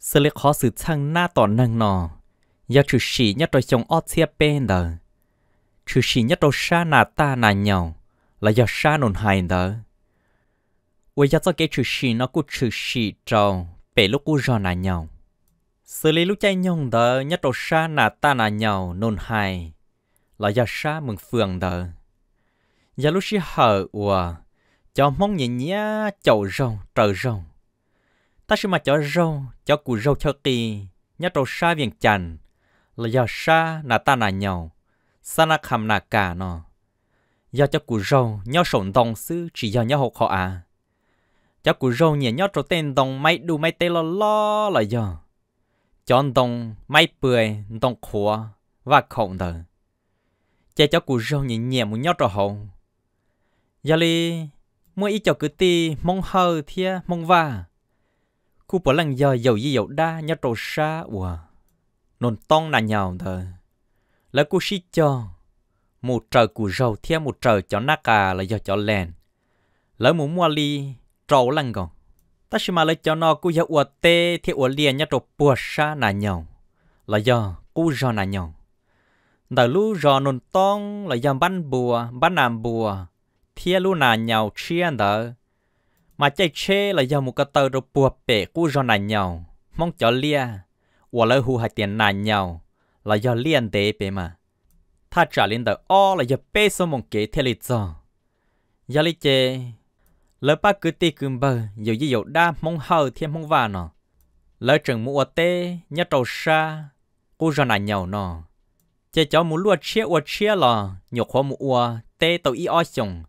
sự lệ khó sự chăng na tỏ năng nò, do trừ sĩ nhất đôi chồng ót xe bên đờ trừ sĩ nhất đôi xa nà ta nà nhau là do xa nôn hài đờ ôi do cho cái trừ sĩ nó cũng trừ sĩ trâu bể lúc cũng do nà nhau xử lý lúc chạy nhông đờ nhất đôi xa nà ta nà nhau nôn hài là do xa mừng phường đờ giờ lúc sĩ hờ ủa cho mong nhẹ nhá chậu rồng trời rồng ta sẽ mà cho rau cho củ rau cho kỳ nhá trâu xa viền chằn là do xa là ta là nhau xa là kham là cả nò do cho củ rau nhau sổn đồng sư chỉ do nhau học họ à cho củ rau nhẹ nhau trâu tên đồng máy đu máy tê lo lo là do cho đồng máy bưởi đồng khóa và khổng đời chạy cho củ rau nhẹ nhẹ một nhau trâu hậu giờ li mua ít cho cứ tì mong hờ thia mong va Cú bỏ lăng giờ dầu gì dầu đa nhau trầu xa ủa. Nôn tông là nhau thờ. Là cú xí cho. Một trời cú rầu theo một trời cho nà cà là do cho lèn. Lỡ mũ mua ly trầu lăng gòn. Ta xí mà lấy cho nó cú dầu ủa tê theo ủa liền nhau trầu bùa xa là nhau. Là do cú rò là nhau. đã lú rò nôn tông là do bắn bùa, bắn làm bùa. Thiên lú nà nhau chiên đời mà chạy chê là giờ một cái tờ rồi bùa bể cú cho nà nhau mong cho lia và lỡ hù hai tiền nà nhau là giờ liên tế bề mà tha trả lên tờ ô là giờ bê số mong kế theo lý do giờ lý chê lỡ ba cứ tì cưng bờ dù gì dầu đa mong hờ thêm mong vàng nó lỡ trường mua tê nhớ trầu xa cú cho nà nhau nó chế cháu muốn lúa chia ua chia là nhục hoa mua tê tàu y o chồng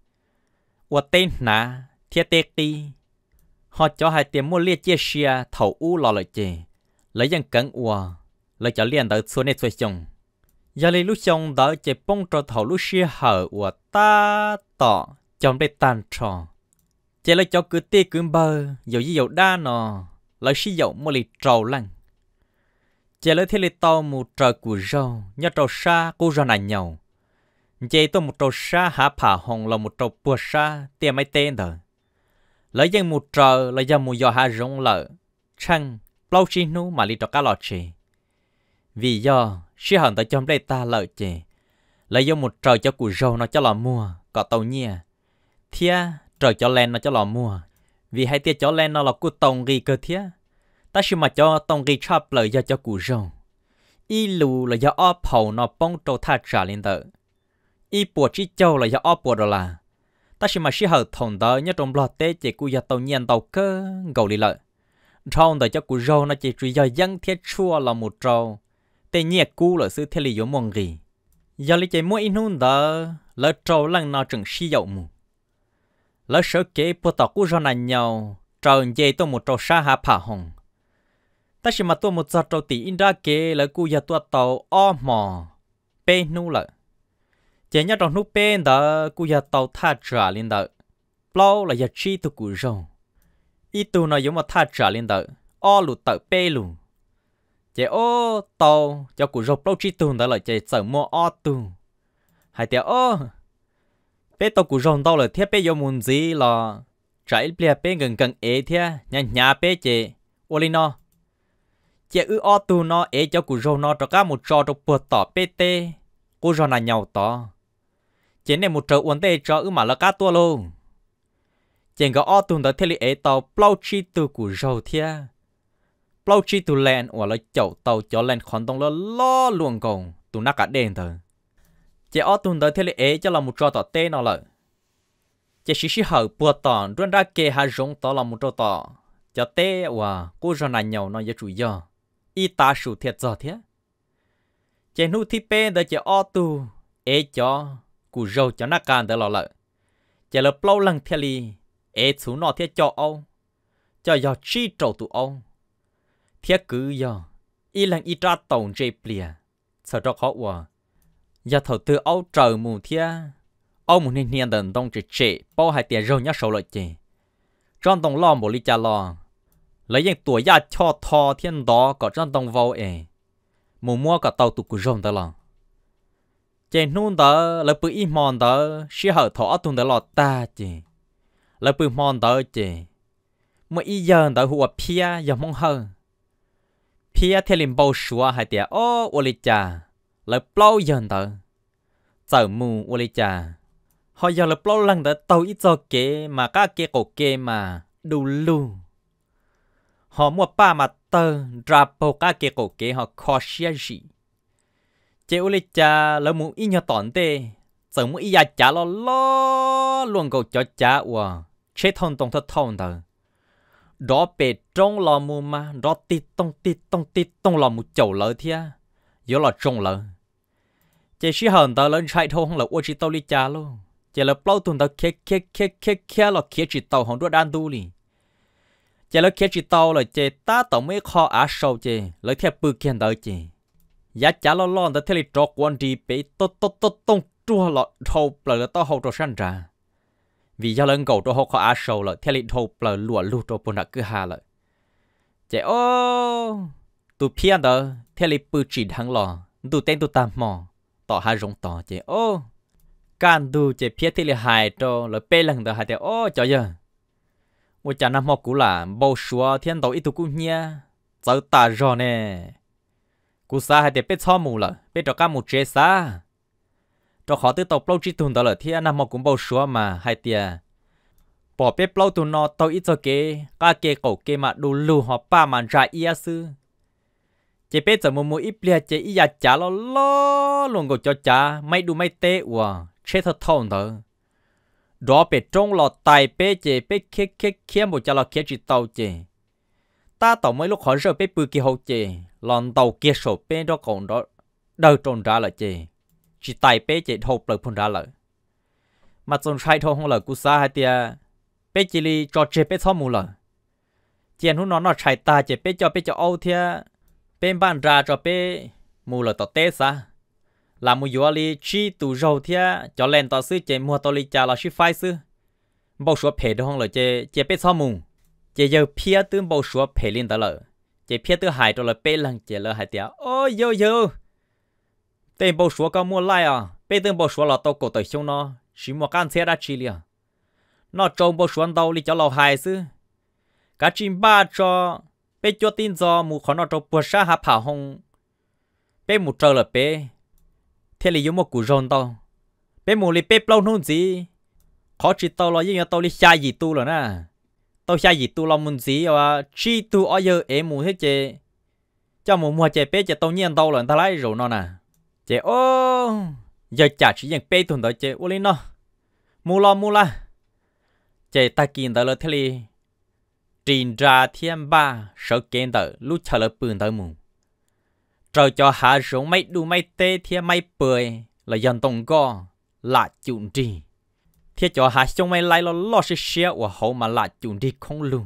ua tên nà thiết tê ti họ cho hai tiền mua liệt chia xe thầu u lò lợi chê lấy dân cẩn ua lấy cho liền tới xuống nét xuống chồng giờ lấy lúc chồng đỡ chế bông trò thầu lúc xe hở ua ta tọ chồng đây tan trò chế lấy cho cứ tê cứ bơ dầu gì dầu đa nọ lấy xi dầu mua lì trầu lăng chế lấy thế lì to một trò của rau nhớ trầu xa cô rau này nhau chế tôi một trầu xa hạ phả hồng là một trầu bùa xa tiền mấy tên rồi lấy dân một trờ lấy dân một giò hạ rong lợ chăng lâu chi nu mà li cho cá lọ chì vì do sĩ hận tới trong đây ta lợi chì lấy dân một trờ cho củ rau nó cho lò mua có tàu nhia thia trờ cho len nó cho lò mua vì hai tia cho len nó là củ tông ghi cơ thia ta chỉ mà cho tông ghi chắp lợi do cho củ rau y lù là do ó phầu nó bông trâu tha trả lên tờ y bùa chi châu là do ó bùa đó là ta chỉ mà xí hở thòng đó nhất trong lọt tế chỉ cú gia tàu nhiên tàu cơ gầu lì lợi trong đời cho cú râu nó chỉ chỉ giờ dân thiết chua là một trâu tế nhiệt cú là sự thiết lý yếu mong gì giờ lý chỉ mua in hun đó lỡ trâu lăng nào chừng xí dậu mù lỡ sợ kế bộ tàu cú râu này nhau trâu dây tôi một trâu xa hạ phả hồng ta chỉ mà tôi một giờ trâu tỷ in ra kế lỡ cú gia tàu o mò bê nu lợi chỉ nhớ trong nút bên đó cú giờ tàu tha trả lên đó lâu là giờ chi tụ cú rong, ít tụ nó giống mà tha trả lên đó o lụt tàu bê lù. chỉ ô tàu cho cú rồng lâu chi tụ đó là chỉ sợ mua o tụ hay tiếc ô bê tàu cú rong tàu là thiết bê giống muốn gì là trái bia bê gần gần ế thế, nhà nhà bê chỉ ô lên nó chỉ ư o tụ nó ế cho cú rồng nó cho cả một trò trong bột tỏ bê tê cô rồng là nhau tỏ chỉ nên một trâu uốn tê cho ư mà là cá tua luôn chỉ có ô tùng tới thế lý ấy tàu plau chi từ của dầu thia plau chi từ lên hoặc là chậu tàu cho lên khoản tông lo lo luồng cồng tu nát cả đèn thôi chỉ ô tùng tới thế lý ấy cho là một trâu tỏ tê nào lợi chỉ xí xí hậu bùa tỏ luôn ra kê hà rong tỏ là một trâu tỏ cho tê hoặc cô cho này nhau nó dễ chủ do y ta sủ thiệt giờ thế chỉ nu thi pê đó chỉ ô tu ấy cho cú râu cho nó can đỡ lọ lợ chả lâu lần theo li ế chú nó theo cho ông cho giờ chi trầu tụ ông theo cứ giờ y lần y tra tổng dây plea sợ cho khó quá giờ thầu tư ông trời mù theo ông nên nhận đần đông chỉ chế bao hai tiền râu nhá sầu lợi chế trong tổng lo một lý cha lo lấy những tuổi ya cho thò thiên đó có trong tổng vào ế mù mua cả tàu tụ cú rồng đó lòng chén nôn tớ là bự im mòn tớ xí hở thọ tuần tớ lọt ta chỉ là bự mòn tớ chỉ mà ít giờ tớ hùa pia giờ mong hở pia theo liền bầu sủa hai tiệt ô ô lì cha là bao giờ tớ giờ mù ô lì cha họ giờ là bao lần tớ tàu ít cho kế mà các kế cổ kế mà đủ lu họ mua ba mà tơ ra bầu các kế cổ kế họ khó xia gì chế u lịch cha à, lỡ muốn ít nhau tòn tê giờ muốn ít ya cha lo lo luôn cầu cho cha ua chế thon tông thật thon thở đó bề trong lò mù mà đó tít tông tít tông tít tông lò mù chầu lỡ thia yếu lò trông lỡ chế sĩ hờn tờ lên chạy thô không là ua chỉ tao lịch cha luôn chế là bao tuần tao khé khé khé khé khé là khé chỉ tao không đua đàn tu li chế là khé chỉ tao là chế ta tao mới kho á sâu chế lấy theo bự kiện tao chế giá chả lo lo đã thế lịch trọc quan đi bị to to to tông chua lọ thâu bờ là to hậu trọ săn ra vì gia lần cầu trọ hậu khó á sâu là thế lịch thâu bờ lụa lụa trọ bùn đã cứ hà là Chạy ô tụ phiền đó thế lịch bự chỉ thằng lọ tụ tên tụ tam mò tỏ hà rong tỏ chạy ô can tụ chạy phiền thế lịch hài trọ là bê lần đó hài chế ô trời giờ một chả năm mò cũ là bầu xua thiên tàu ít tụ cũng nhia giờ ta rồi nè กูซาให้เด็กเป็ดช่อมูละเป็ดจอกก้ามูเจซาจอขอตื้อตกเปล่าจีตุนตลอดที่อนามอกุมเบาชัวมาให้เตียปอบเป็ดเปล่าตุนนอตอิจเกกาเกเก่เกมาดูลูหอป้ามันจาเอียซื้อเจเป็ดจะมูมูอิเปลี่ยเจอียาจ่าล้อล้อลงกูจาจ่าไม่ดูไม่เตะวะเชิเท่าเถอะดอเป็ดจงหลอดไตเป๊เจเปดเค็กเค็กเคี้ยมบุจะหลอดเคี้ยจิตเตาเจ ตาต่อไม่ลูกขอเจอเปดปืกี่หกเจ lần đầu kia sổ bé đó còn đó đâu trồn ra là chị chỉ tay bé chị thâu lời phun ra lại mà trồn sai thâu không lời cú xa hai tia bé chỉ li cho chị bé thâu mù lời chuyện hú nó nó chạy ta chị bé cho bé cho âu thia bé bán ra cho bé mù lời tao té xa là mù yếu li chi tu râu thia cho lên tao sư chị mua tao li cha là sư phai sư bao số phe đó không lời chị chị bé thâu mù chị giờ phía tương bao số phe lên tao lời chế phía tư hải rồi là bê lăng chế lơ hải tiệt ôi yo yo tên bầu số có mua lại à bê tên bầu số là tàu cổ tới xuống nó chỉ mua can xe ra chỉ liền nó trông bầu số đâu đi cho lão hải chứ cả chim ba cho bê cho tin do mù khó nó trông bùa sa hạ phả hông bê mù trâu là bê thế là yếu một cú rôn tàu bê mù lì bê lâu nôn gì khó chỉ tàu là yếu tao lì xa gì tu rồi nè tôi xa gì tu lòng muốn gì và chi tu ở giờ em muốn hết chứ cho mù mua chè bé chè tao nhiên tao lần ta lấy rồi nó nè chè ô giờ chả chỉ dành bé thuần tới chè ô lên nó mua lo mua la chè ta kiện tới lời thế li trình ra thiên ba sợ kiện tới lúc chờ lời bừng tới mù trời cho hạ rộng mấy đu mấy tê thiên mấy bưởi là dân tông co là chuyện gì thế cho hai chúng mày lại lo lo sẽ xe và hậu mà lại chuẩn đi không luôn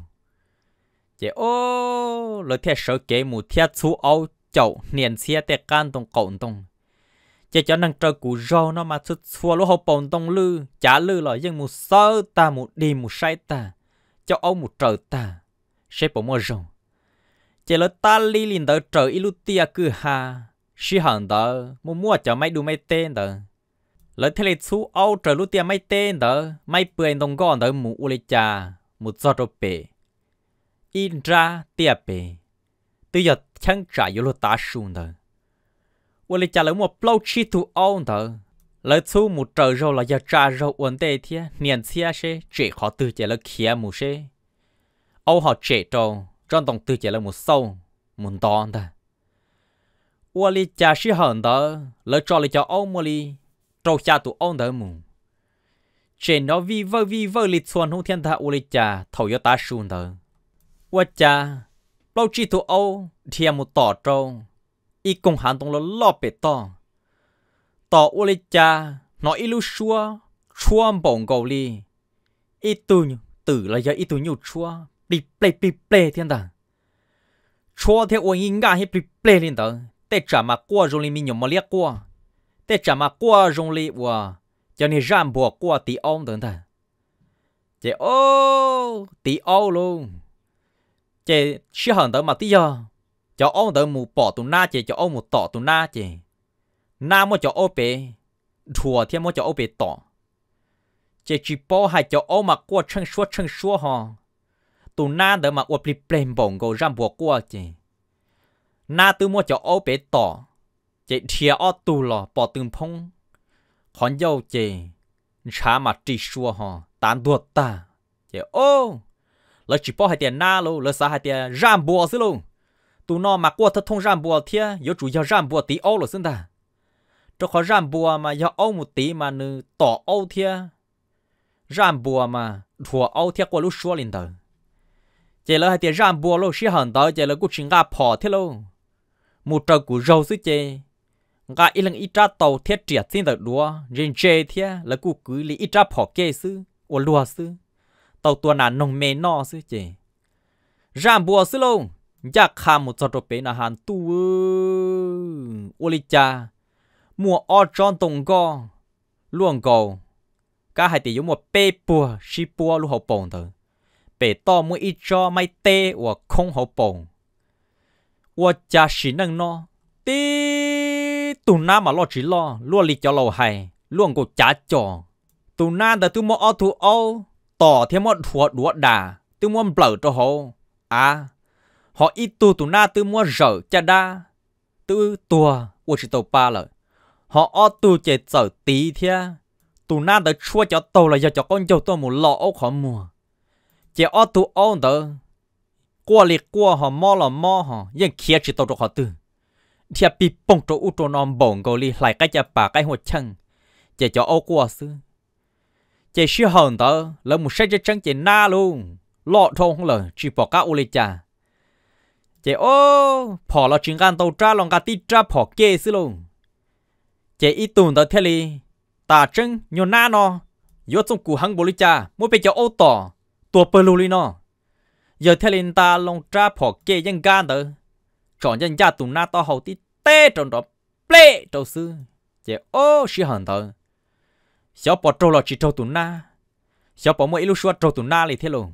chế ô lời thế sợ kế mù thế chú áo chậu niên xe thế can tông cổ tông chế cho năng trời cú rô nó mà chút xua lỗ hậu bồn tông lư chả lư là dân mù sơ ta một đi một sai ta cho ông một trời ta sẽ bỏ mua rồng chế lời ta li liền tới trời ilu tia cứ ha sĩ hận tới mua mua cho mấy đu mấy tên tới lỡ thế này chú Âu trở lúc tiền mấy tên đó mấy bưởi đồng gòn đó mù u lê cha mù cho đồ bể in ra tiệp bể từ giờ chẳng trả yêu lúc ta xuống đó u lê cha lỡ một blow chi tu Âu đó lỡ chú mù trở rồi là giờ trả rồi uốn tê thế niên xia xe chỉ khó từ chỉ là khía mù xe Âu họ chỉ trâu trọn tổng từ chỉ là một sâu một đòn đó u lê cha sĩ hận đó lỡ cho lê cha Âu mù lì trâu cha tụ ông đỡ mù trên nó vi vơ vi vơ lịch xuân hung thiên tha u lịch cha thầu yo ta sùn đỡ u cha lâu chi tụ ô thiên một tỏ trâu y công hàn tông lo lo bể to tỏ u lịch cha nó y lu xua chua bổng cầu li y tu tử là giờ y tu nhu chua bị play bị play thiên đàng chua theo uống y ngã hết bị play lên đó tết trả mà qua rồi mình nhiều mà liếc qua tê chả mà qua rong li wa cho nên ram bùa qua tí ông tưởng ta chị ô tí ông luôn chị xí hận tới mà tí giờ cho ông tới mù bỏ tụ na chị cho ông mù tỏ tụ na chị na mua cho ông bể thua thì mua cho ông bể tỏ chị chỉ bỏ hai cho ông mà qua chân suốt chân suốt hò tụ na tới mà uất li plem bổng go ram bùa qua chị na tư mua cho ông bể tỏ chị thia ở tù lò bỏ từng phong hòn dâu chị chả mà trì xua họ tán đuột ta chị ô lỡ chỉ bỏ hai tiền na lô lỡ xa hai tiền ram bùa xí lô tụ nó mà qua thất thông ram bùa thia yếu chủ yếu ram bùa tí ô lô xin ta cho khó ram bùa mà yếu ô một tí mà nư tỏ ô thia ram bùa mà thua ô thia qua lúc xua lên tờ chị lỡ hai tiền ram bùa lô xí hẳn tờ chị lỡ cũng chính gà phò thế lô một trâu của râu xí chị กาอีลังอีจ้าเตาเทียเจียดสิ่งต่ดัวเรนเจเทียแล้วกูกือลีอีจ้าพอเกซือออวลัวซือเต่าตัวนั้นนงเมนอซือเจร่ามบัวซือลงยากขามุจอดเป็นอาหารตัวอวลิจามัวออจอนตรงกอล่วงกอกาให้ติยมัวเปปัวชิปัวลูกหอบปงเถอะเปต่อมืออีจอไม่เตะว่าคงหอบปงว่าจะสินังนอตี tụ na mà lo chỉ lo luôn lì cho lâu hay luôn cố chả cho tụ na đã tụ mua ô tụ ô tỏ thêm mua thua đũa đà tụ mua bờ cho họ à họ ít tụ tụ na tụ mua rở cha đa tụ tua của chỉ tàu ba lời họ ô tụ chạy trở tí thế tụ na đã chua cho tàu là giờ cho con dâu tôi một lọ ô khó mua chỉ ô tụ ô đó qua liệt qua họ mò là mò họ nhưng kia chỉ tàu cho họ từ thì bị bông trâu u trâu non bông gò lại cái chả bà cái hồ chăng chỉ cho ô qua sư chỉ sư hòn tớ là một sách chân chỉ na luôn lọ thôn không lờ chỉ bỏ cá u li chả ô bỏ là chuyện gan tàu tra lòng cá tít tra bỏ kê sư luôn chỉ ít tuần tớ thế li ta chân nhiều na nó yo trong củ hăng bồ li chả muốn bị cho tỏ tua bơ lu li giờ thế li ta lòng tra bỏ kê ยัง gan tớ chọn dân gia tụng na to hậu tí tê trong đó ple trâu sư chế ô xí hẳn thờ xó bỏ trâu lọ chỉ trâu tụng na xó bỏ mỗi lúc xua trâu tụng na lì thế lù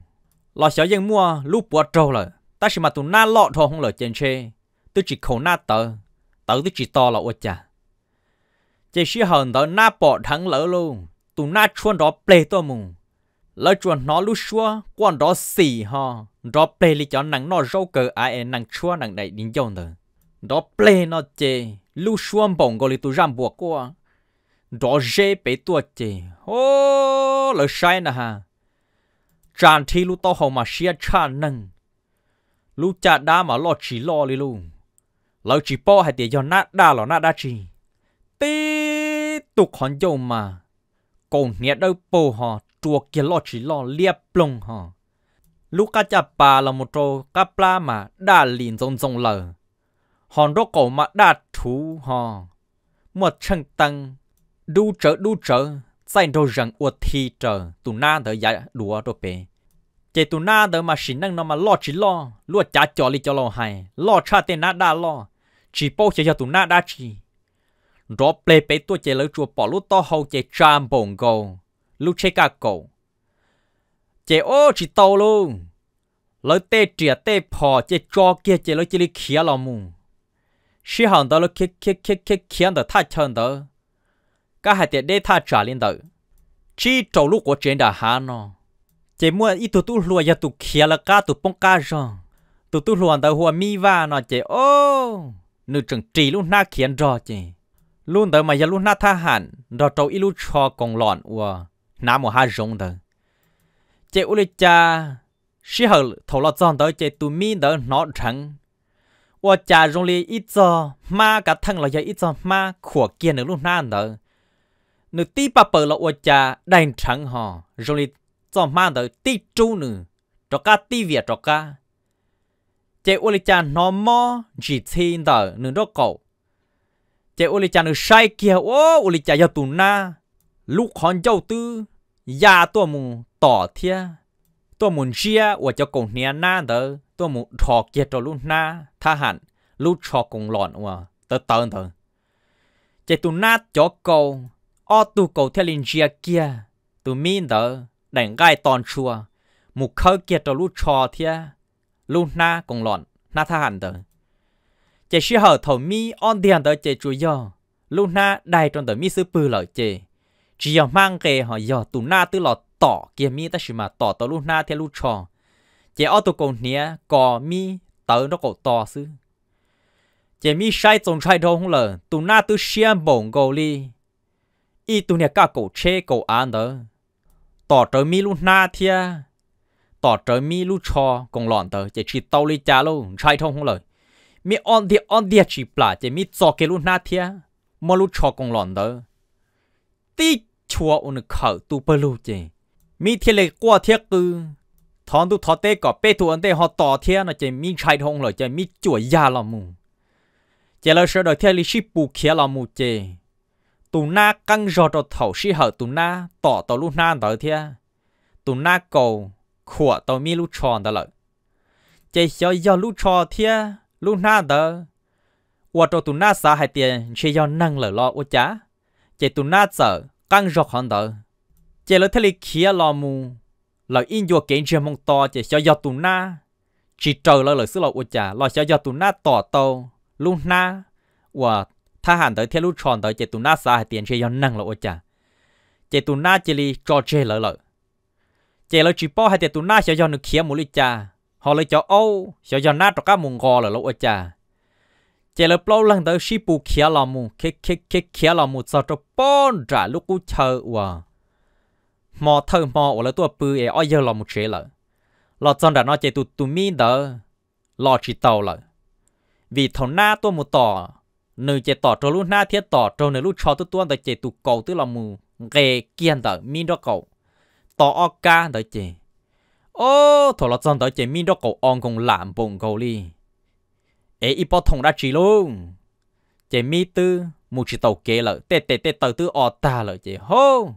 lọ xó dân mua lúc bỏ trâu lợ ta chỉ mà tụng na lọ thô không lợ chân chê tôi chỉ khẩu na tờ tớ tôi chỉ to lọ ô chà chế xí hẳn thờ na bỏ thắng lỡ luôn tụng na chuan đó ple to mùng lỡ chuẩn nó lúc xua quan đó xì ho, đó play li cho nắng nó râu cờ ai nắng chua nắng đại đình dòng rồi đó play nó chê lúc xua bổng gọi tu ram buộc qua đó dễ bể tua chê ô lỡ sai nè ha tràn thi lúc tao hồng mà xia cha nâng lúc cha đá mà lo chỉ lo li luôn lỡ chỉ po hay tiền cho nát đa lọ nát đa chỉ tí tục hòn dầu mà còn nhẹ đâu bồ họ ตัวเกลอจีลอเลียบลงฮะลูกกาจะปลาละมุโตกาปลามาด่าลินจงจงเลยหอนรกเก่ามาด่าถูฮะหมดช่างตังดูเจอดูเจอใส่ตัวยังอวดทีเจอตุน่าเธอยาดัวตัวเปเจตุน่าเธอมาชินนั่งนมาลอจีลอลวดจ้าจอลิจอลอให้ลอชาเตน่าด่าลอจีโป้เชียตุน่าด่าจีรอเปลไปตัวเจเลยจัวปอลุต่อเฮาเจจามบงโก lúc chế cả cổ chế ô chỉ tàu luôn lỡ tê trìa tê phò chế cho kia chế lỡ chế lý khía lòng mù sĩ hàng đó lỡ kia kia kia kia kia đó tha chân đó các hạt tiệt đê tha trả lên đó chỉ trâu lúc của trên đã hà nó chế mua ít tụ tụ lùa giờ tụ khía là cá tụ bông cá rồi tụ tụ lùa đó hoa mi va nó chế ô nữ trưởng trì lúc na khiến rồi chế luôn đó mà giờ luôn na tha hẳn đó trâu ít lúc cho còn lọn ua nam một ha rong đó chế u lê cha sĩ hờ thầu lo chọn đó chế tụ mi đó nó chẳng và cha rong lê ít cho ma cả thằng là giờ ít cho ma khủa kia nữa luôn nan đó nữ tí bà bờ là và cha đành chẳng họ rong lê cho ma đó tí chú nữa cho cả tí việt cho cả chế u lê cha nó mò chỉ thiên đó nữa đó cậu chế u lê cha nữa sai kia ô u lê cha giờ tụ na lúc hòn châu tư ya tua mù tỏ thia tua mù chia và cho cùng nia na tờ tua mù thọ kia na tha hẳn lúc thọ cùng lọn và tờ tờ tờ chạy tu na cho cầu o tu cầu theo linh chia kia tu min tờ đánh gai tòn chua mù khơi kia cho lúc na cùng lọn na tha hẳn tờ chạy sĩ hở thầu mi on tiền tờ chế chủ yo lúc na đại trong tờ mi sư pư lợi chế จียมังเกยหอตุนาตุลอดต่อเกียมีตชิมาต่อตลุนาเทลุชองเจอตุกงเนียก็มีเตอนกต่อซึ้อเจมีใช้จงใช้ดงเลยตุนาตุเชียนบงโกลีอีตุเนียกากเชกอันเดอต่อเจอมีลุนาเทียต่อเจอมีลุชอกงหลอนเดอจะชิตอลิจาลุใช้ทงเลยมีออนเดียออนเดียชิปลาจะมีจอเกลุนาเทียมลุชอกงหลอนเตอชัวอุนเขาตูเปลูเจ มีเทเลกัวเทียกือทอนตุทอเตก็เปตัวอันเตหอต่อเทียนะเจ มีชายทองเลยเจ มีจัวยาละมูเจเราเสดเทียลิชิปูเขียละมูเจ ตูนากังจอดเถาชีเหอตูนาต่อต่อลูกนาต่อเทีย ตูนาโกขวต่อมีลูกชอนตลอดเจเสียยอลูกชอเทียลูกนาเดอวัวตัวตุนาสาหายเตียนเชยอนนั่งเหลอรออุจ้าเจตูนาเจอ căng rọc hẳn tờ chỉ là thế li kia lò mù là in vô kiện riêng mong to chỉ cho do tù na chỉ chờ là lời xứ lò u chả là cho do tù na tỏ tàu luôn na và tha hẳn tới theo lúc tròn tới chỉ tù na xa tiền chỉ do năng là u chả chỉ tù na chỉ li cho chơi lỡ lỡ chỉ là chỉ bỏ hai tiền tù na cho do nước kia mù li chả họ lấy cho âu cho do na cho các mùng gò là lỗ u chả chỉ là bao lần tới ship bù kia là mù kia kia kia kia là mù sao cho bón trả lúc cú chờ wa mò thơ mò ở là tua bự ấy ai giờ là mù chế lợ lọ chân đã nói chỉ tụ tụ mi đỡ lọ chỉ tàu lợ vì thầu na tua mù tỏ nữ chỉ tỏ cho lúc na thiết tỏ cho nữ lúc cho tụ tuôn tới chỉ tụ cầu tức là mù ghê kiên đỡ mi đó cầu tỏ o ca đỡ chỉ ô thầu lọ chân đỡ chỉ mi đó cầu on cùng làm bùng cầu li ấy ít bao thùng đã chỉ luôn chỉ mi tư một chỉ tàu kế lợi tê tê tê tàu tư ở ta lợi chỉ hô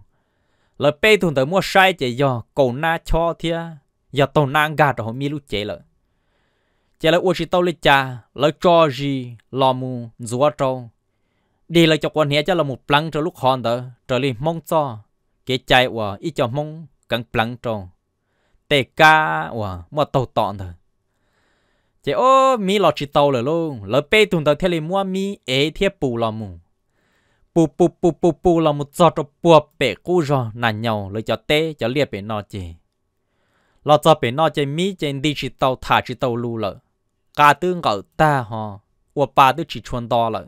lợi bê thùng tới mua sai chỉ do cầu na cho thia giờ tàu nang gạt rồi mi lúc chế lợi chế lợi uống chỉ tàu lấy cha lợi cho gì lò mu rùa trâu đi lợi cho quan hệ cho là một plăng cho lúc hòn đó trở lên mong cho cái chạy của ít cho mong cần plăng trâu tê ca của mua tàu tọn thôi chị ô mi lo chỉ tàu rồi luôn lỡ bê tụi tàu theo lên mua mi ế theo bù lo mù bù bù bù bù bù lo mù cho cho bùa bể cú rồi nản nhau lỡ cho té, cho liệt bể nọ chị lo cho bể nọ chị mi chị đi chỉ tàu thả chỉ tàu lu lỡ cả tư ngỡ ta hò ủa ba tư chỉ chuồn đo lỡ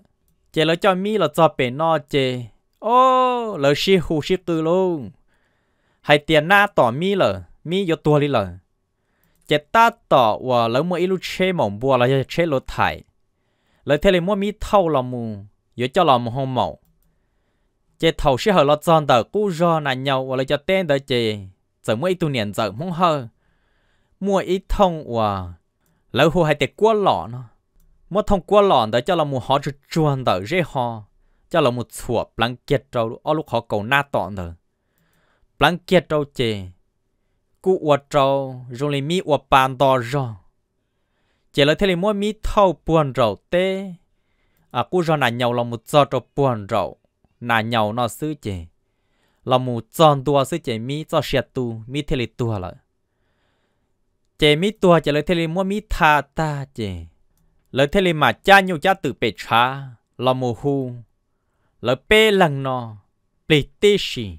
chị lỡ cho mi lỡ cho bể nọ chị ô lỡ xí hù xí tư luôn hay tiền na tỏ mi lỡ mi vô tua lì lỡ จะตาต่อว่าแล้วมัวอิลูเชมองบัวเราจะเชลไทยแล้วเทเลมัวมีเท่าละมูยอจะลอมหงมองจะเท่าเชื่อเราจอนเดอกู้รอนานยาวว่าเราจะเต้นเดอเจจะมัวอีตุเนียนจะมงเฮอมัวอีทงว่าแล้วหัวให้แต่กัวหล่อเนาะมัวทงกัวหล่อเดอจะเรามัวหอจะจวนเดอเร่หอจะเรามัวสวบลังเกียจเราเอาลูกขอเก่าหน้าต่อเดอลังเกียจเราเจ cú uo trâu rồi lấy mi uo bàn đỏ rồi chỉ là thế là mỗi mi thâu buồn rồi tê à cú rồi nà nhau là một giờ trâu buồn rồi nà nhau nó xứ chỉ là một tròn tua xứ chỉ mi cho sẹt tu mi thế là tua rồi chỉ mi tua chỉ là thế là mỗi mi tha ta chỉ là thế là mà cha nhiều cha tự bể cha là một hu là bê lần nó bị tê xì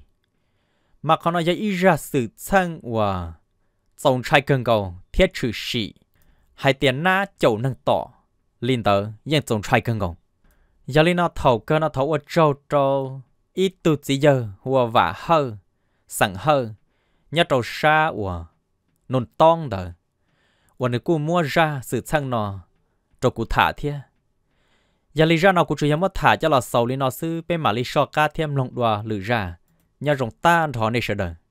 mà còn nói ý ra sự thân và tổng trai cần cầu thiết trừ sĩ hai tiền na chậu nâng tỏ linh tớ yên tổng trai cần cầu giờ linh nó thầu cơ nó thầu ở trâu trâu ít tu chỉ giờ và vả hơ sẵn hơ nhớ trâu xa và nôn tong đờ và nếu cô mua ra sự thân nó trâu cụ thả thiê giờ linh ra nó cụ chủ yếu mất thả cho là sầu linh nó sư bên mà linh so ca thêm lòng đùa lử ra nhà rồng ta thọ này sợ đời